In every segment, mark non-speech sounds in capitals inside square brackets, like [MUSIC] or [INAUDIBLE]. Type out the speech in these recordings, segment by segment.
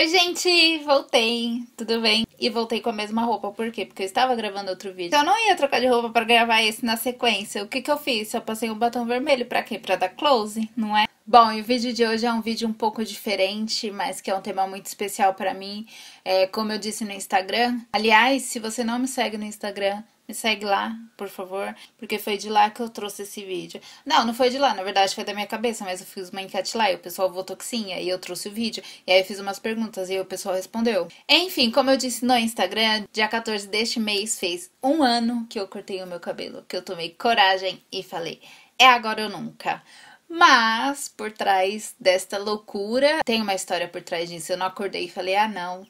Oi, gente! Voltei, tudo bem? E voltei com a mesma roupa, por quê? Porque eu estava gravando outro vídeo. Então eu não ia trocar de roupa para gravar esse na sequência. O que que eu fiz? Eu passei um batom vermelho pra quê? Pra dar close, não é? Bom, e o vídeo de hoje é um vídeo um pouco diferente, mas que é um tema muito especial para mim. É, como eu disse no Instagram. Aliás, se você não me segue no Instagram, me segue lá, por favor, porque foi de lá que eu trouxe esse vídeo. Não, não foi de lá, na verdade foi da minha cabeça, mas eu fiz uma enquete lá e o pessoal votou que sim, aí eu trouxe o vídeo. E aí eu fiz umas perguntas e o pessoal respondeu. Enfim, como eu disse no Instagram, dia 14 deste mês fez um ano que eu cortei o meu cabelo, que eu tomei coragem e falei, é agora ou nunca. Mas por trás desta loucura, tem uma história por trás disso. Eu não acordei e falei: ah, não.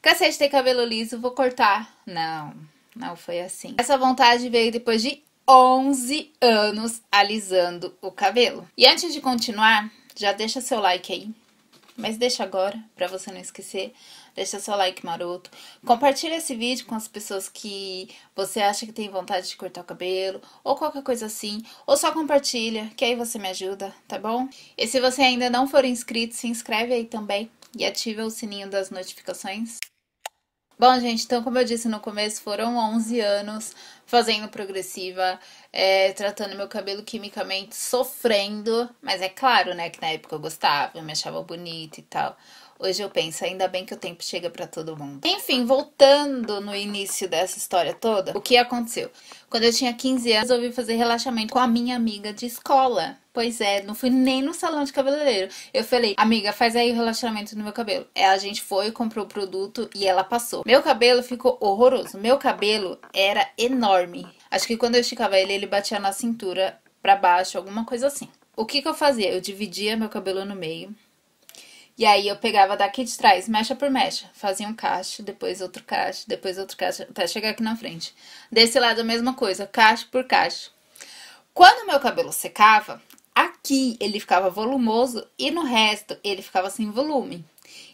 Cacete, tem cabelo liso, vou cortar. Não. Não foi assim. Essa vontade veio depois de 11 anos alisando o cabelo. E antes de continuar, já deixa seu like aí. Mas deixa agora, para você não esquecer. Deixa seu like maroto. Compartilha esse vídeo com as pessoas que você acha que tem vontade de cortar o cabelo. Ou qualquer coisa assim. Ou só compartilha, que aí você me ajuda, tá bom? E se você ainda não for inscrito, se inscreve aí também. E ativa o sininho das notificações. Bom, gente, então, como eu disse no começo, foram 11 anos fazendo progressiva, é, tratando meu cabelo quimicamente, sofrendo. Mas é claro, né, que na época eu gostava, eu me achava bonita e tal. Hoje eu penso, ainda bem que o tempo chega para todo mundo. Enfim, voltando no início dessa história toda, o que aconteceu? Quando eu tinha 15 anos, resolvi fazer relaxamento com a minha amiga de escola. Pois é, não fui nem no salão de cabeleireiro. Eu falei, amiga, faz aí o relaxamento no meu cabelo. É, a gente foi, comprou o produto e ela passou. Meu cabelo ficou horroroso. Meu cabelo era enorme. Acho que quando eu esticava ele, ele batia na cintura para baixo, alguma coisa assim. O que, que eu fazia? Eu dividia meu cabelo no meio e aí eu pegava daqui de trás, mecha por mecha, fazia um caixa, depois outro caixa, depois outro caixa, até chegar aqui na frente. Desse lado a mesma coisa, caixa por caixa. Quando meu cabelo secava, aqui ele ficava volumoso e no resto ele ficava sem volume.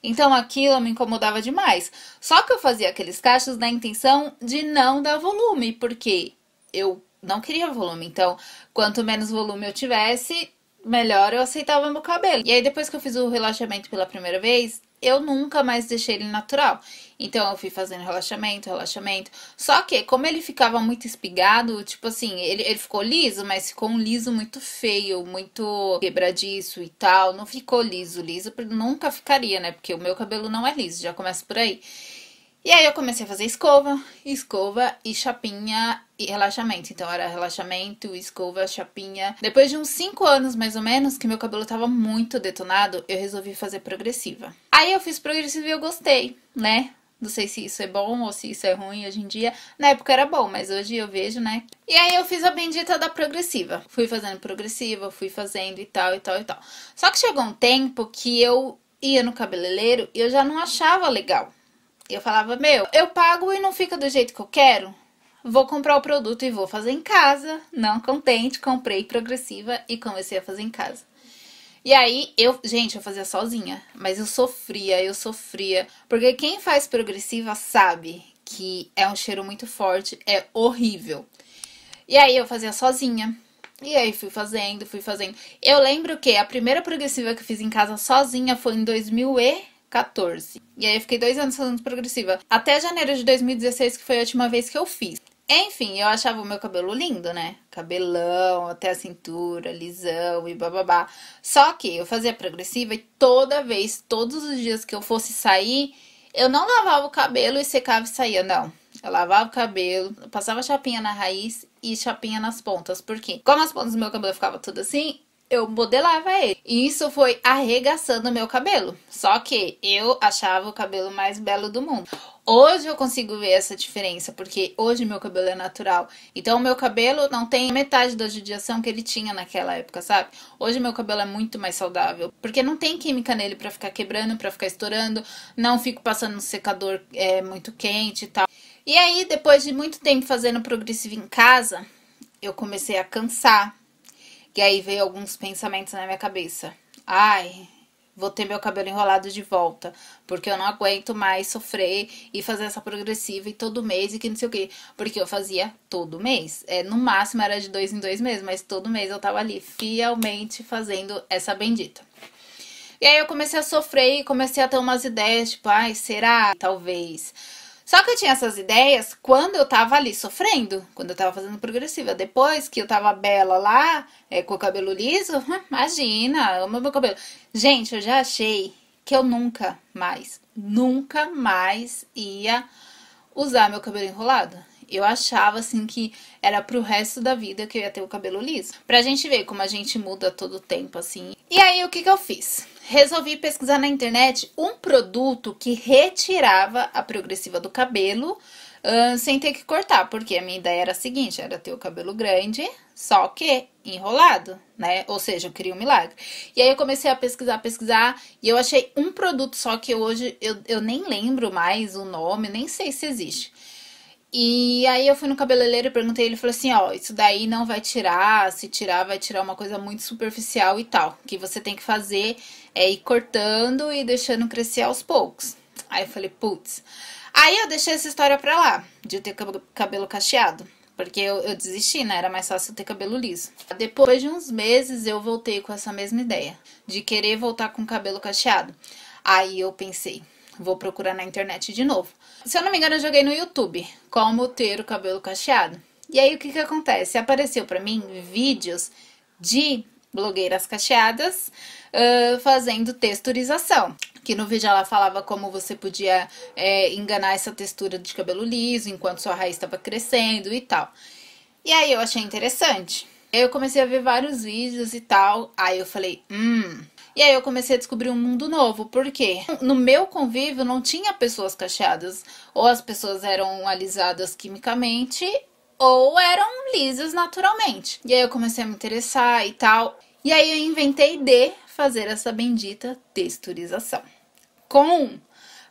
Então aquilo me incomodava demais. Só que eu fazia aqueles cachos na intenção de não dar volume, porque eu não queria volume. Então, quanto menos volume eu tivesse, melhor, eu aceitava meu cabelo. E aí depois que eu fiz o relaxamento pela primeira vez, eu nunca mais deixei ele natural. Então eu fui fazendo relaxamento, relaxamento. Só que, como ele ficava muito espigado, tipo assim, ele, ele ficou liso, mas ficou um liso muito feio, muito quebradiço e tal. Não ficou liso, liso, nunca ficaria, né? Porque o meu cabelo não é liso, já começa por aí. E aí eu comecei a fazer escova, escova e chapinha e relaxamento. Então era relaxamento, escova, chapinha. Depois de uns 5 anos mais ou menos, que meu cabelo tava muito detonado, eu resolvi fazer progressiva. Aí eu fiz progressiva e eu gostei, né? Não sei se isso é bom ou se isso é ruim hoje em dia. Na época era bom, mas hoje eu vejo, né? E aí eu fiz a bendita da progressiva. Fui fazendo progressiva, fui fazendo e tal, e tal, e tal. Só que chegou um tempo que eu ia no cabeleireiro e eu já não achava legal. Eu falava, meu, eu pago e não fica do jeito que eu quero. Vou comprar o produto e vou fazer em casa. Não contente, comprei progressiva e comecei a fazer em casa. E aí, eu, gente, eu fazia sozinha, mas eu sofria, eu sofria. Porque quem faz progressiva sabe que é um cheiro muito forte, é horrível. E aí eu fazia sozinha. E aí fui fazendo, fui fazendo. Eu lembro que a primeira progressiva que eu fiz em casa sozinha foi em 2000 e 14. E aí eu fiquei dois anos fazendo progressiva. Até janeiro de 2016, que foi a última vez que eu fiz. Enfim, eu achava o meu cabelo lindo, né? Cabelão, até a cintura, lisão e bababá. Só que eu fazia progressiva e toda vez, todos os dias que eu fosse sair, eu não lavava o cabelo e secava e saía, não. Eu lavava o cabelo, passava chapinha na raiz e chapinha nas pontas. Por quê? Como as pontas do meu cabelo ficava tudo assim, eu modelava ele. E isso foi arregaçando meu cabelo. Só que eu achava o cabelo mais belo do mundo. Hoje eu consigo ver essa diferença, porque hoje meu cabelo é natural. Então meu cabelo não tem metade da judiação que ele tinha naquela época, sabe? Hoje meu cabelo é muito mais saudável, porque não tem química nele para ficar quebrando, para ficar estourando, não fico passando um secador é, muito quente e tal. E aí, depois de muito tempo fazendo progressivo em casa, eu comecei a cansar, e aí veio alguns pensamentos na minha cabeça. Ai, vou ter meu cabelo enrolado de volta, porque eu não aguento mais sofrer e fazer essa progressiva e todo mês e que não sei o quê. Porque eu fazia todo mês. É, no máximo era de dois em dois meses, mas todo mês eu tava ali fielmente fazendo essa bendita. E aí eu comecei a sofrer e comecei a ter umas ideias, tipo, ai, será? Talvez só que eu tinha essas ideias quando eu tava ali sofrendo, quando eu tava fazendo progressiva. Depois que eu tava bela lá, é, com o cabelo liso, [LAUGHS] imagina, amo meu cabelo. Gente, eu já achei que eu nunca mais, nunca mais ia usar meu cabelo enrolado. Eu achava assim que era pro resto da vida que eu ia ter o cabelo liso. Pra gente ver como a gente muda todo o tempo assim. E aí o que que eu fiz? resolvi pesquisar na internet um produto que retirava a progressiva do cabelo uh, sem ter que cortar, porque a minha ideia era a seguinte: era ter o cabelo grande, só que enrolado, né? Ou seja, eu queria um milagre. E aí eu comecei a pesquisar, pesquisar, e eu achei um produto só que hoje eu, eu nem lembro mais o nome, nem sei se existe. E aí eu fui no cabeleireiro e perguntei, ele falou assim, ó, isso daí não vai tirar, se tirar vai tirar uma coisa muito superficial e tal, que você tem que fazer é ir cortando e deixando crescer aos poucos. Aí eu falei, putz. Aí eu deixei essa história pra lá, de ter cabelo cacheado. Porque eu, eu, desisti, né? Era mais fácil ter cabelo liso. Depois de uns meses, eu voltei com essa mesma ideia. De querer voltar com cabelo cacheado. Aí eu pensei, vou procurar na internet de novo. Se eu não me engano, eu joguei no YouTube. Como ter o cabelo cacheado. E aí, o que que acontece? Apareceu pra mim vídeos de blogueiras cacheadas, uh, fazendo texturização. Que no vídeo ela falava como você podia é, enganar essa textura de cabelo liso enquanto sua raiz estava crescendo e tal. E aí eu achei interessante. Eu comecei a ver vários vídeos e tal, aí eu falei, hum. E aí eu comecei a descobrir um mundo novo, porque no meu convívio não tinha pessoas cacheadas, ou as pessoas eram alisadas quimicamente, ou eram lisas naturalmente. E aí eu comecei a me interessar e tal. E aí eu inventei de fazer essa bendita texturização com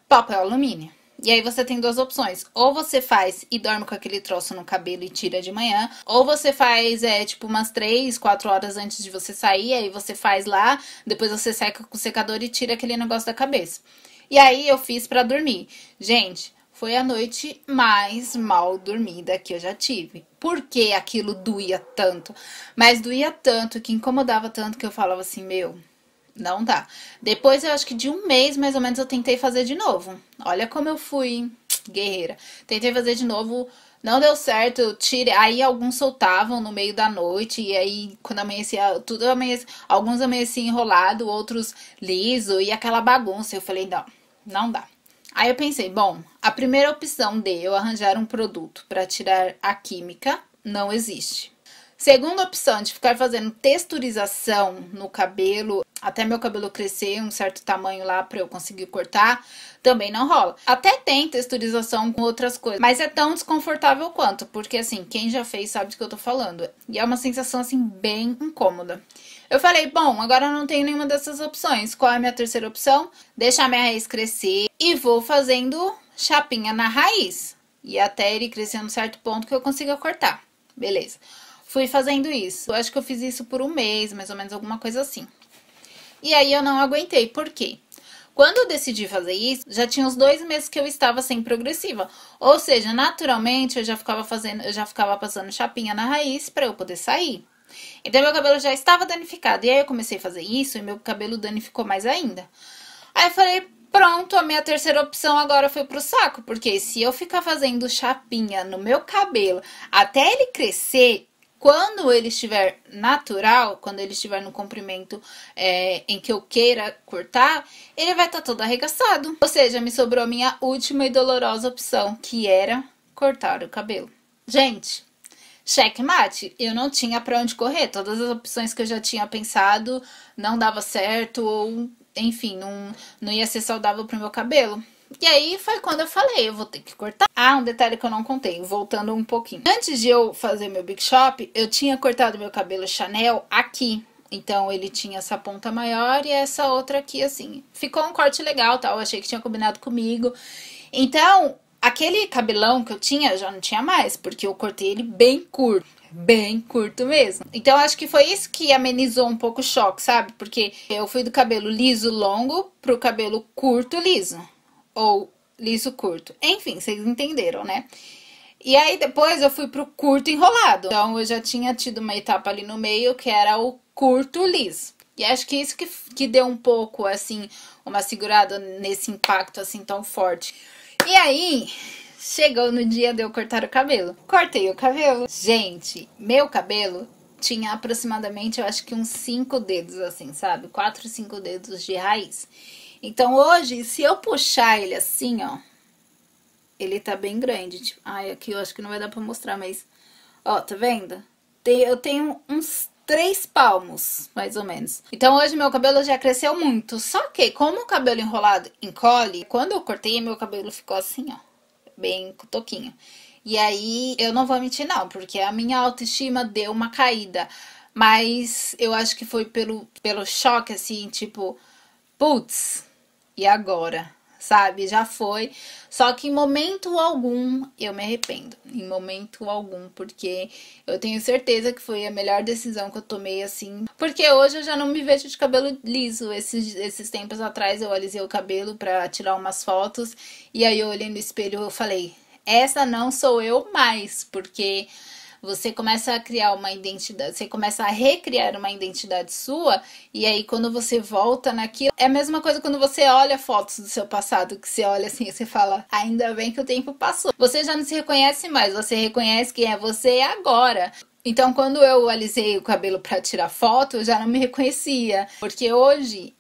papel alumínio. E aí você tem duas opções. Ou você faz e dorme com aquele troço no cabelo e tira de manhã. Ou você faz, é, tipo, umas 3, 4 horas antes de você sair. Aí você faz lá, depois você seca com o secador e tira aquele negócio da cabeça. E aí eu fiz para dormir. Gente, foi a noite mais mal dormida que eu já tive. Porque aquilo doía tanto? Mas doía tanto, que incomodava tanto que eu falava assim, meu, não dá. Depois eu acho que de um mês mais ou menos eu tentei fazer de novo. Olha como eu fui guerreira. Tentei fazer de novo, não deu certo. tirei, aí alguns soltavam no meio da noite e aí quando amanhecia, tudo amanhecia, alguns amanhecia enrolado, outros liso e aquela bagunça. Eu falei, não, não dá. Aí eu pensei, bom, a primeira opção de eu arranjar um produto para tirar a química não existe. Segunda opção de ficar fazendo texturização no cabelo até meu cabelo crescer um certo tamanho lá para eu conseguir cortar, também não rola. Até tem texturização com outras coisas, mas é tão desconfortável quanto, porque assim, quem já fez sabe do que eu tô falando. E é uma sensação assim bem incômoda. Eu falei, bom, agora eu não tenho nenhuma dessas opções. Qual é a minha terceira opção? Deixar minha raiz crescer e vou fazendo chapinha na raiz. E até ele crescer um certo ponto que eu consiga cortar. Beleza. Fui fazendo isso. Eu acho que eu fiz isso por um mês, mais ou menos, alguma coisa assim. E aí eu não aguentei. Por quê? Quando eu decidi fazer isso, já tinha uns dois meses que eu estava sem progressiva. Ou seja, naturalmente eu já ficava fazendo, eu já ficava passando chapinha na raiz para eu poder sair. Então meu cabelo já estava danificado. E aí eu comecei a fazer isso e meu cabelo danificou mais ainda. Aí eu falei, Pronto, a minha terceira opção agora foi pro saco, porque se eu ficar fazendo chapinha no meu cabelo até ele crescer, quando ele estiver natural, quando ele estiver no comprimento é, em que eu queira cortar, ele vai estar tá todo arregaçado. Ou seja, me sobrou a minha última e dolorosa opção, que era cortar o cabelo. Gente, checkmate, eu não tinha para onde correr. Todas as opções que eu já tinha pensado não dava certo ou enfim, não, não ia ser saudável pro meu cabelo. E aí foi quando eu falei, eu vou ter que cortar. Ah, um detalhe que eu não contei, voltando um pouquinho. Antes de eu fazer meu Big Shop, eu tinha cortado meu cabelo Chanel aqui. Então ele tinha essa ponta maior e essa outra aqui, assim. Ficou um corte legal, tal, tá? eu achei que tinha combinado comigo. Então, aquele cabelão que eu tinha, eu já não tinha mais, porque eu cortei ele bem curto bem curto mesmo. Então acho que foi isso que amenizou um pouco o choque, sabe? Porque eu fui do cabelo liso longo pro cabelo curto liso ou liso curto. Enfim, vocês entenderam, né? E aí depois eu fui pro curto enrolado. Então eu já tinha tido uma etapa ali no meio que era o curto liso. E acho que isso que, que deu um pouco assim uma segurada nesse impacto assim tão forte. E aí, Chegou no dia de eu cortar o cabelo. Cortei o cabelo. Gente, meu cabelo tinha aproximadamente, eu acho que uns 5 dedos assim, sabe? 4, 5 dedos de raiz. Então hoje, se eu puxar ele assim, ó, ele tá bem grande. Tipo, ai, aqui eu acho que não vai dar pra mostrar, mas... Ó, tá vendo? Tem, eu tenho uns três palmos, mais ou menos. Então hoje meu cabelo já cresceu muito. Só que como o cabelo enrolado encolhe, quando eu cortei, meu cabelo ficou assim, ó bem toquinho. E aí, eu não vou mentir, não, porque a minha autoestima deu uma caída. Mas eu acho que foi pelo, pelo choque, assim, tipo, putz, e agora? sabe? Já foi. Só que em momento algum eu me arrependo. Em momento algum, porque eu tenho certeza que foi a melhor decisão que eu tomei, assim. Porque hoje eu já não me vejo de cabelo liso. Esses, esses tempos atrás eu alisei o cabelo para tirar umas fotos. E aí eu olhei no espelho eu falei: essa não sou eu mais, porque você começa a criar uma identidade, você começa a recriar uma identidade sua, e aí quando você volta naquilo, é a mesma coisa quando você olha fotos do seu passado, que você olha assim e você fala, ainda bem que o tempo passou. Você já não se reconhece mais, você reconhece quem é você agora. Então, quando eu alisei o cabelo para tirar foto, eu já não me reconhecia, porque hoje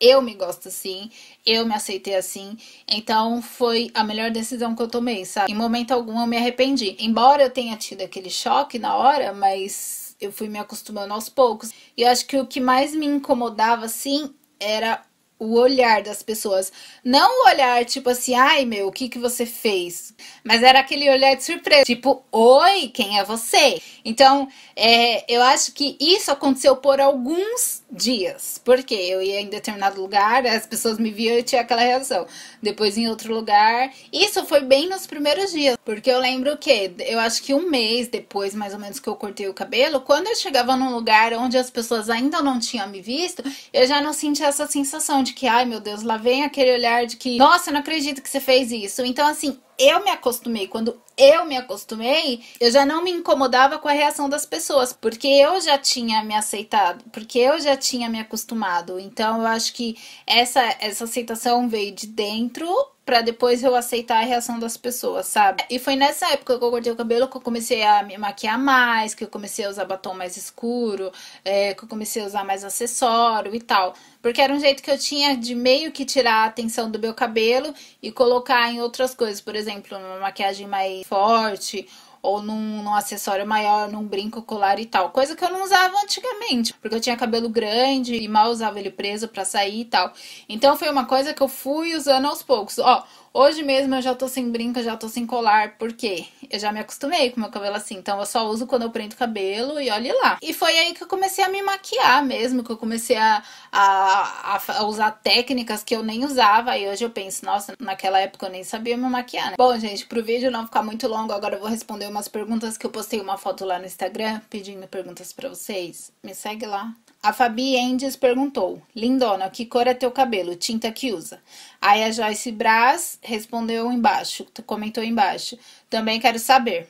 eu me gosto assim, eu me aceitei assim, então foi a melhor decisão que eu tomei, sabe? Em momento algum eu me arrependi. Embora eu tenha tido aquele choque na hora, mas eu fui me acostumando aos poucos. E eu acho que o que mais me incomodava assim era o olhar das pessoas. Não o olhar tipo assim, ai meu, o que que você fez? Mas era aquele olhar de surpresa, tipo, oi, quem é você? Então, é, eu acho que isso aconteceu por alguns dias, porque eu ia em determinado lugar, as pessoas me viam e tinha aquela reação. Depois em outro lugar, isso foi bem nos primeiros dias, porque eu lembro que eu acho que um mês depois, mais ou menos que eu cortei o cabelo, quando eu chegava num lugar onde as pessoas ainda não tinham me visto, eu já não sentia essa sensação de que, ai meu Deus, lá vem aquele olhar de que, nossa, não acredito que você fez isso. Então assim, eu me acostumei, quando eu me acostumei, eu já não me incomodava com a reação das pessoas, porque eu já tinha me aceitado, porque eu já tinha me acostumado. Então eu acho que essa essa aceitação veio de dentro para depois eu aceitar a reação das pessoas, sabe? E foi nessa época que eu cortei o cabelo que eu comecei a me maquiar mais, que eu comecei a usar batom mais escuro, é, que eu comecei a usar mais acessório e tal. Porque era um jeito que eu tinha de meio que tirar a atenção do meu cabelo e colocar em outras coisas, por exemplo, uma maquiagem mais forte ou num, num, acessório maior, num brinco, colar e tal. Coisa que eu não usava antigamente, porque eu tinha cabelo grande e mal usava ele preso para sair e tal. Então foi uma coisa que eu fui usando aos poucos. Ó, Hoje mesmo eu já tô sem brinca, já tô sem colar, porque eu já me acostumei com meu cabelo assim, então eu só uso quando eu prendo o cabelo e olhe lá. E foi aí que eu comecei a me maquiar mesmo, que eu comecei a, a, a usar técnicas que eu nem usava, e hoje eu penso, nossa, naquela época eu nem sabia me maquiar, né? Bom, gente, pro vídeo não ficar muito longo, agora eu vou responder umas perguntas que eu postei uma foto lá no Instagram pedindo perguntas pra vocês. Me segue lá, a Fabi Endes perguntou: Lindona, que cor é teu cabelo? Tinta que usa? Aí a Joyce Braz respondeu embaixo, comentou embaixo: Também quero saber.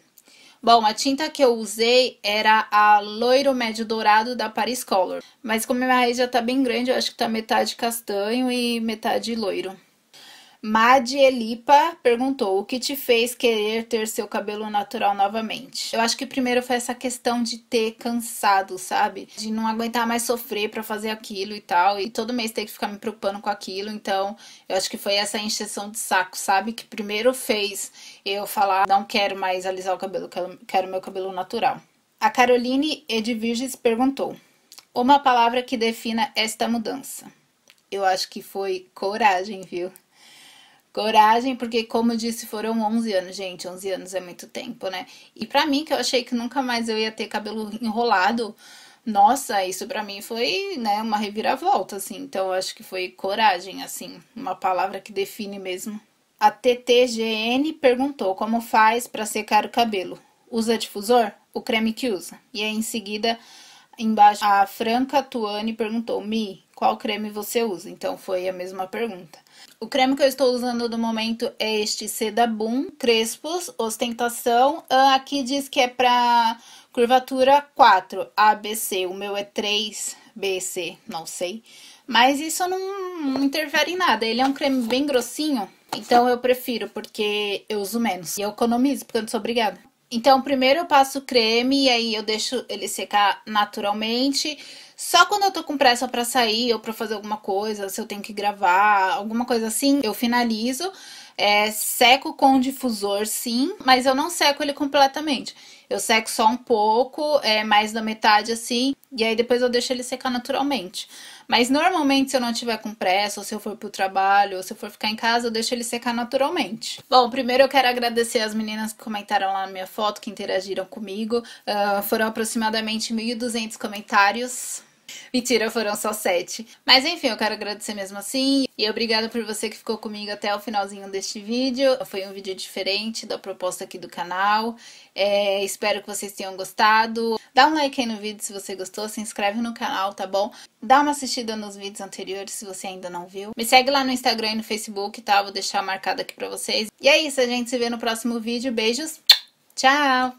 Bom, a tinta que eu usei era a loiro médio dourado da Paris Color. Mas como minha raiz já tá bem grande, eu acho que tá metade castanho e metade loiro. Madielipa perguntou: o que te fez querer ter seu cabelo natural novamente? Eu acho que primeiro foi essa questão de ter cansado, sabe? De não aguentar mais sofrer para fazer aquilo e tal, e todo mês ter que ficar me preocupando com aquilo. Então, eu acho que foi essa encheção de saco, sabe? Que primeiro fez eu falar: não quero mais alisar o cabelo, quero meu cabelo natural. A Caroline Edviges perguntou: uma palavra que defina esta mudança? Eu acho que foi coragem, viu? Coragem, porque como disse, foram 11 anos, gente, 11 anos é muito tempo, né? E para mim que eu achei que nunca mais eu ia ter cabelo enrolado, nossa, isso para mim foi, né, uma reviravolta assim. Então eu acho que foi coragem assim, uma palavra que define mesmo. A TTGN perguntou como faz para secar o cabelo. Usa difusor? O creme que usa. E aí em seguida, embaixo, a Franca Tuani perguntou: "Mi, qual creme você usa. Então, foi a mesma pergunta. O creme que eu estou usando no momento é este Seda Boom Crespos Ostentação. Ah, aqui diz que é para curvatura 4, ABC. O meu é 3BC, não sei. Mas isso não, interfere em nada. Ele é um creme bem grossinho, então eu prefiro porque eu uso menos. E eu economizo, porque eu não sou obrigada. Então, primeiro eu passo o creme e aí eu deixo ele secar naturalmente. Só quando eu tô com pressa para sair ou para fazer alguma coisa, se eu tenho que gravar, alguma coisa assim, eu finalizo. É, seco com difusor, sim, mas eu não seco ele completamente. Eu seco só um pouco, é, mais da metade assim, e aí depois eu deixo ele secar naturalmente. Mas normalmente, se eu não tiver com pressa, ou se eu for pro trabalho, ou se eu for ficar em casa, eu deixo ele secar naturalmente. Bom, primeiro eu quero agradecer as meninas que comentaram lá na minha foto, que interagiram comigo. Uh, foram aproximadamente 1.200 comentários. Mentira, foram só sete. Mas enfim, eu quero agradecer mesmo assim. E obrigada por você que ficou comigo até o finalzinho deste vídeo. Foi um vídeo diferente da proposta aqui do canal. É, espero que vocês tenham gostado. Dá um like aí no vídeo se você gostou. Se inscreve no canal, tá bom? Dá uma assistida nos vídeos anteriores se você ainda não viu. Me segue lá no Instagram e no Facebook, tá? Vou deixar marcado aqui pra vocês. E é isso, a gente se vê no próximo vídeo. Beijos, tchau!